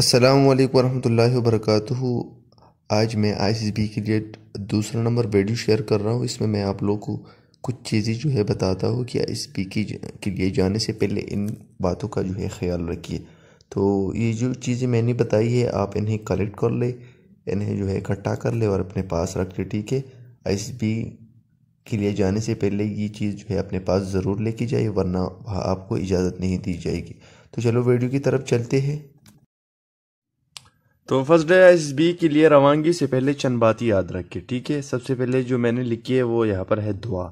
अस्सलाम वालेकुम वरहमतुल्लाहि वबरकातुहू आज मैं आई सी बी के लिए दूसरा नंबर वीडियो शेयर कर रहा हूँ इसमें मैं आप लोगों को कुछ चीज़ें जो है बताता हूँ कि आई बी की के लिए जाने से पहले इन बातों का जो है ख्याल रखिए तो ये जो चीज़ें मैंने बताई है आप इन्हें कलेक्ट कर ले इन्हें जो है इकट्ठा कर ले और अपने पास रख ले ठीक है आई सी बी के लिए जाने से पहले ये चीज़ जो है अपने पास ज़रूर लेके जाए वरना आपको इजाज़त नहीं दी जाएगी तो चलो वीडियो की तरफ चलते हैं तो फर्स्ट डे एस बी के लिए रवानगी से पहले चंद बात याद रखे ठीक है सबसे पहले जो मैंने लिखी है वो यहाँ पर है दुआ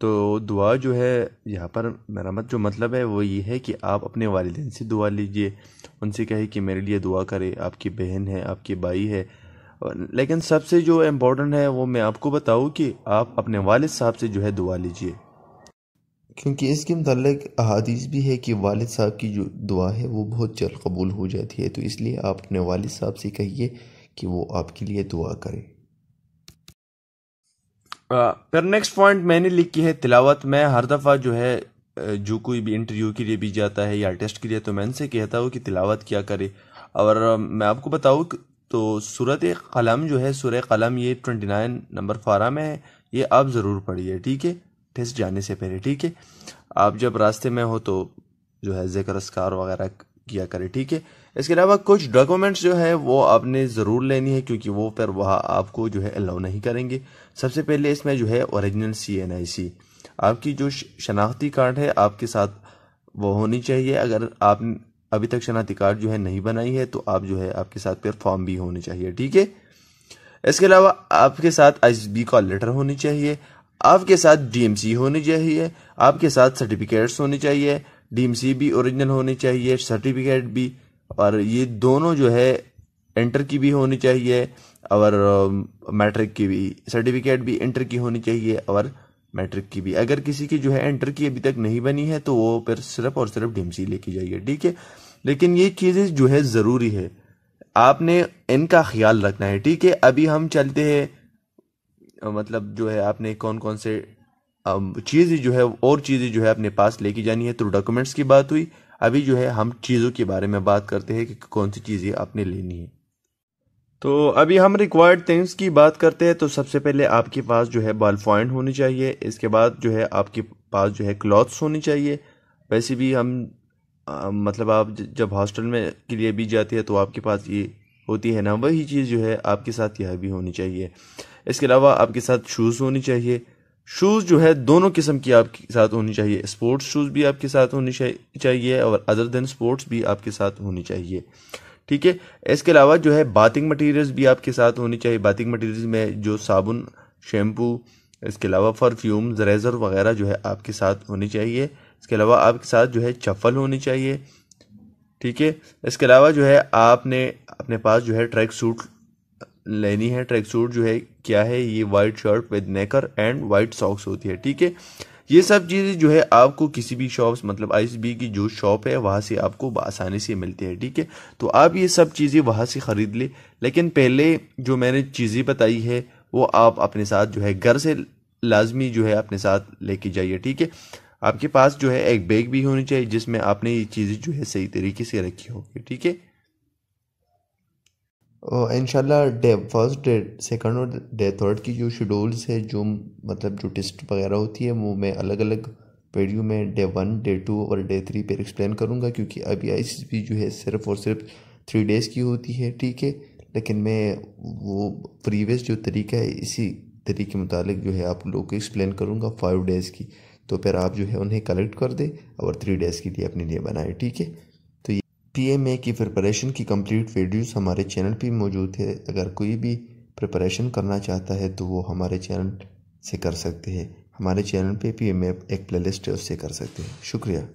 तो दुआ जो है यहाँ पर मेरा मत जो मतलब है वो ये है कि आप अपने वालदेन से दुआ लीजिए उनसे कहे कि मेरे लिए दुआ करें आपकी बहन है आपकी भाई है लेकिन सबसे जो इम्पोर्टेंट है वो मैं आपको बताऊँ कि आप अपने वालद साहब से जो है दुआ लीजिए क्योंकि इसके मतलब अहादीस भी है कि वालिद साहब की जो दुआ है वो बहुत जल्द कबूल हो जाती है तो इसलिए आप अपने वालिद साहब से कहिए कि वो आपके लिए दुआ करें फिर नेक्स्ट पॉइंट मैंने लिखी है तिलावत मैं हर दफ़ा जो है जो कोई भी इंटरव्यू के लिए भी जाता है या टेस्ट के लिए तो मैं इनसे कहता हूँ कि तिलावत क्या करे और मैं आपको बताऊँ तो सूरत कलम जो है सूर कलम ये ट्वेंटी नाइन नंबर फारा में है ये आप ज़रूर पढ़िए ठीक है टेस्ट जाने से पहले ठीक है आप जब रास्ते में हो तो जो है जिक्र असकार वगैरह किया करें ठीक है इसके अलावा कुछ डॉक्यूमेंट्स जो है वो आपने ज़रूर लेनी है क्योंकि वो फिर वह आपको जो है अलाउ नहीं करेंगे सबसे पहले इसमें जो है ओरिजिनल सी एन आई सी आपकी जो शनाख्ती कार्ड है आपके साथ वो होनी चाहिए अगर आप अभी तक शनाख्ती कार्ड जो है नहीं बनाई है तो आप जो है आपके साथ फिर फॉर्म भी होनी चाहिए ठीक है इसके अलावा आपके साथ आई बी का लेटर होनी चाहिए आपके साथ डीएमसी होनी चाहिए आपके साथ सर्टिफिकेट्स होने चाहिए डीएमसी भी ओरिजिनल होनी चाहिए सर्टिफिकेट भी और ये दोनों जो है इंटर की भी होनी चाहिए और मैट्रिक um, की भी सर्टिफिकेट भी इंटर की होनी चाहिए और मैट्रिक की भी अगर किसी की जो है इंटर की अभी तक नहीं बनी है तो वो फिर सिर्फ और सिर्फ डीएमसी लेके जाइए ठीक है लेकिन ये चीज़ें जो है ज़रूरी है आपने इनका ख्याल रखना है ठीक है अभी हम चलते हैं मतलब जो है आपने कौन कौन से चीज़ें जो है और चीज़ें जो है अपने पास लेके जानी है तो डॉक्यूमेंट्स की बात हुई अभी जो है हम चीज़ों के बारे में बात करते हैं कि कौन सी चीज़ें आपने लेनी है तो अभी हम रिक्वायर्ड थिंग्स की बात करते हैं तो सबसे पहले आपके पास जो है बॉल पॉइंट होनी चाहिए इसके बाद जो है आपके पास जो है क्लॉथ्स होनी चाहिए वैसे भी हम आ, मतलब आप जब हॉस्टल में के लिए भी जाते हैं तो आपके पास ये होती है ना वही चीज़ जो है आपके साथ यह भी होनी चाहिए इसके अलावा आपके साथ शूज़ होनी चाहिए शूज़ जो है दोनों किस्म की आपके साथ होनी चाहिए स्पोर्ट्स शूज़ भी आपके साथ होनी चाहिए और अदर देन स्पोर्ट्स भी आपके साथ होनी चाहिए ठीक है इसके अलावा जो है बाथिंग मटेरियल्स भी आपके साथ होनी चाहिए बाथिंग मटेरियल्स में जो साबुन शैम्पू इसके अलावा परफ्यूम जरेजर वगैरह जो है आपके साथ होनी चाहिए इसके अलावा आपके साथ जो है चप्पल होनी चाहिए ठीक है इसके अलावा जो है आपने अपने पास जो है ट्रैक सूट लेनी है ट्रैक सूट जो है क्या है ये वाइट शर्ट विद नेकर एंड वाइट सॉक्स होती है ठीक है ये सब चीज़ें जो है आपको किसी भी शॉप्स मतलब आईएसबी की जो शॉप है वहाँ से आपको आसानी से मिलती है ठीक है तो आप ये सब चीज़ें वहाँ से ख़रीद लें लेकिन पहले जो मैंने चीज़ें बताई है वो आप अपने साथ जो है घर से लाजमी जो है अपने साथ लेके जाइए ठीक है आपके पास जो है एक बैग भी होनी चाहिए जिसमें आपने ये चीज़ें जो है सही तरीके से रखी होगी ठीक है इन फर्स्ट डे सेकेंड और डे थर्ड की जो शेड्यूल्स है जो मतलब जो टेस्ट वगैरह होती है वो मैं अलग अलग वीडियो में डे वन डे टू और डे थ्री पर एक्सप्लेन करूँगा क्योंकि अभी आई जो है सिर्फ और सिर्फ थ्री डेज़ की होती है ठीक है लेकिन मैं वो प्रीवियस जो तरीका है इसी तरीके मतलब जो है आप लोग को एक्सप्लेन करूँगा फाइव डेज़ की तो फिर आप जो है उन्हें कलेक्ट कर दे और थ्री डेज़ के लिए अपने लिए बनाए ठीक है पीएमए की प्रिपरेशन की कंप्लीट वीडियोस हमारे चैनल पे मौजूद है अगर कोई भी प्रिपरेशन करना चाहता है तो वो हमारे चैनल से कर सकते हैं हमारे चैनल पे पीएमए एक प्लेलिस्ट है उससे कर सकते हैं शुक्रिया